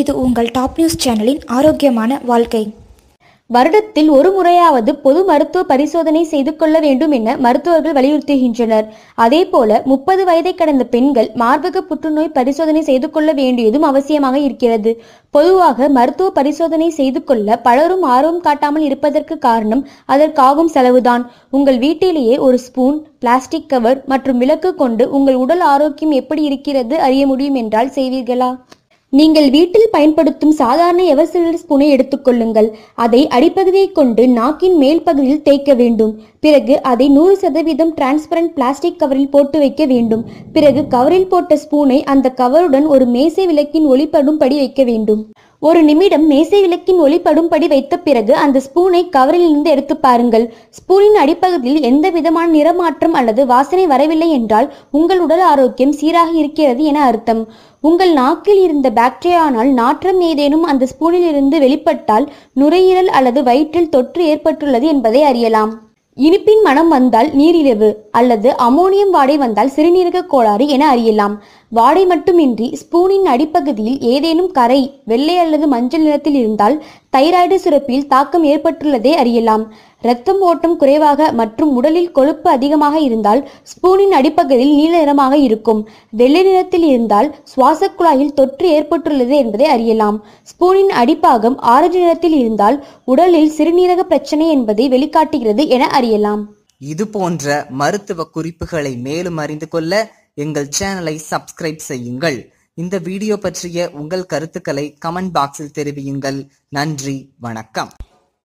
இது உங்கள் top news சேனலின் ஆரோக்கியமான வாழ்க்கை வருடத்தில் ஒரு முறையாவது பொது மருத்துவ பரிசோதனை செய்து கொள்ள வேண்டும் என மருத்துவர்கள் வலியுறுத்துகின்றனர் அதேபோல முப்பது வயதை கடந்த பெண்கள் மார்பக புற்றுநோய் பரிசோதனை செய்து கொள்ள வேண்டியதும் அவசியமாக இருக்கிறது பொதுவாக மருத்துவ பரிசோதனை செய்து கொள்ள பலரும் ஆர்வம் காட்டாமல் இருப்பதற்கு காரணம் அதற்காகும் செலவுதான் உங்கள் வீட்டிலேயே ஒரு ஸ்பூன் பிளாஸ்டிக் கவர் மற்றும் விளக்கு கொண்டு உங்கள் உடல் ஆரோக்கியம் எப்படி இருக்கிறது அறிய முடியும் என்றால் செய்வீர்களா நீங்கள் வீட்டில் பயன்படுத்தும் சாதாரண எவர்சிலர் ஸ்பூனை எடுத்துக்கொள்ளுங்கள் அதை அடிப்பகுதியை கொண்டு நாக்கின் மேல் பகுதியில் தேய்க்க வேண்டும் பிறகு அதை நூறு சதவீதம் டிரான்ஸ்பரண்ட் பிளாஸ்டிக் கவரில் போட்டு வைக்க வேண்டும் பிறகு கவரில் போட்ட ஸ்பூனை அந்த கவருடன் ஒரு மேசை விளக்கின் ஒளிப்படும்படி வைக்க வேண்டும் ஒரு நிமிடம் மேசை விளக்கின் ஒளிப்படும்படி வைத்த பிறகு அந்த ஸ்பூனை கவரிலிருந்து எடுத்து பாருங்கள் ஸ்பூனின் அடிப்பகுதியில் எந்த விதமான நிறமாற்றம் அல்லது வாசனை வரவில்லை என்றால் உங்கள் உடல் ஆரோக்கியம் சீராக இருக்கிறது என அர்த்தம் உங்கள் நாக்கில் இருந்த பாக்டீரியானால் நாற்றம் ஏதேனும் அந்த ஸ்பூனில் இருந்து வெளிப்பட்டால் நுரையீரல் அல்லது வயிற்றில் தொற்று ஏற்பட்டுள்ளது என்பதை அறியலாம் இனிப்பின் மனம் வந்தால் நீரிழிவு அல்லது அமோனியம் வாடை வந்தால் சிறுநீரக கோளாறு என அறியலாம் வாடை மட்டுமின்றி ஸ்பூனின் அடிப்பகுதியில் ஏதேனும் கரை வெள்ளை அல்லது மஞ்சள் நிறத்தில் இருந்தால் தைராய்டு சுரப்பியில் தாக்கம் ஏற்பட்டுள்ளதே அறியலாம் இரத்தம் ஓட்டம் குறைவாக மற்றும் உடலில் கொழுப்பு அதிகமாக இருந்தால் ஸ்பூனின் அடிப்பகுதியில் நீல நிறமாக இருக்கும் வெள்ளை நிறத்தில் இருந்தால் சுவாச குழாயில் தொற்று ஏற்பட்டுள்ளது என்பதை அறியலாம் ஸ்பூனின் அடிப்பாகம் ஆரஞ்சு நிறத்தில் இருந்தால் உடலில் சிறுநீரக பிரச்சனை என்பதை வெளிக்காட்டுகிறது என அறியலாம் இது போன்ற மருத்துவ குறிப்புகளை மேலும் அறிந்து கொள்ள எங்கள் சேனலை சப்ஸ்கிரைப் செய்யுங்கள் இந்த வீடியோ பற்றிய உங்கள் கருத்துக்களை கமெண்ட் பாக்ஸில் தெரிவியுங்கள் நன்றி வணக்கம்